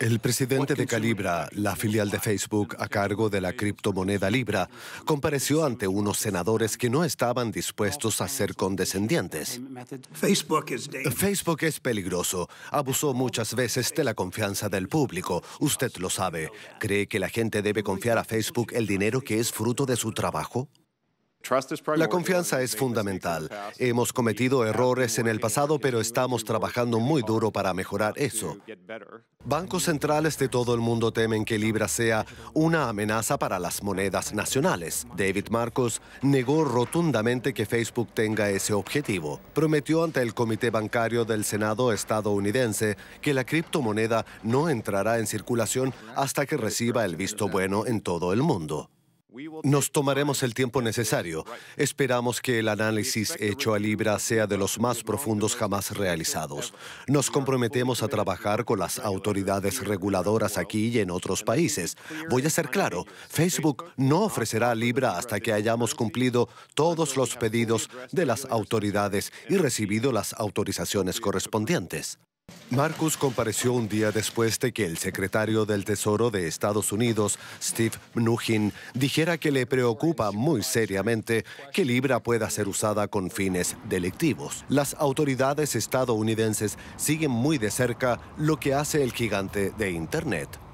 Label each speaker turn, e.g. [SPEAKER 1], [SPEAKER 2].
[SPEAKER 1] El presidente de Calibra, la filial de Facebook a cargo de la criptomoneda Libra, compareció ante unos senadores que no estaban dispuestos a ser condescendientes. Eh, Facebook es peligroso. Abusó muchas veces de la confianza del público. Usted lo sabe. ¿Cree que la gente debe confiar a Facebook el dinero que es fruto de su trabajo?
[SPEAKER 2] La confianza
[SPEAKER 1] es fundamental. Hemos cometido errores en el pasado, pero estamos trabajando muy duro para mejorar eso. Bancos centrales de todo el mundo temen que Libra sea una amenaza para las monedas nacionales. David Marcos negó rotundamente que Facebook tenga ese objetivo. Prometió ante el Comité Bancario del Senado estadounidense que la criptomoneda no entrará en circulación hasta que reciba el visto bueno en todo el mundo. Nos tomaremos el tiempo necesario. Esperamos que el análisis hecho a Libra sea de los más profundos jamás realizados. Nos comprometemos a trabajar con las autoridades reguladoras aquí y en otros países. Voy a ser claro, Facebook no ofrecerá Libra hasta que hayamos cumplido todos los pedidos de las autoridades y recibido las autorizaciones correspondientes. Marcus compareció un día después de que el secretario del Tesoro de Estados Unidos, Steve Mnuchin, dijera que le preocupa muy seriamente que Libra pueda ser usada con fines delictivos. Las autoridades estadounidenses siguen muy de cerca lo que hace el gigante de Internet.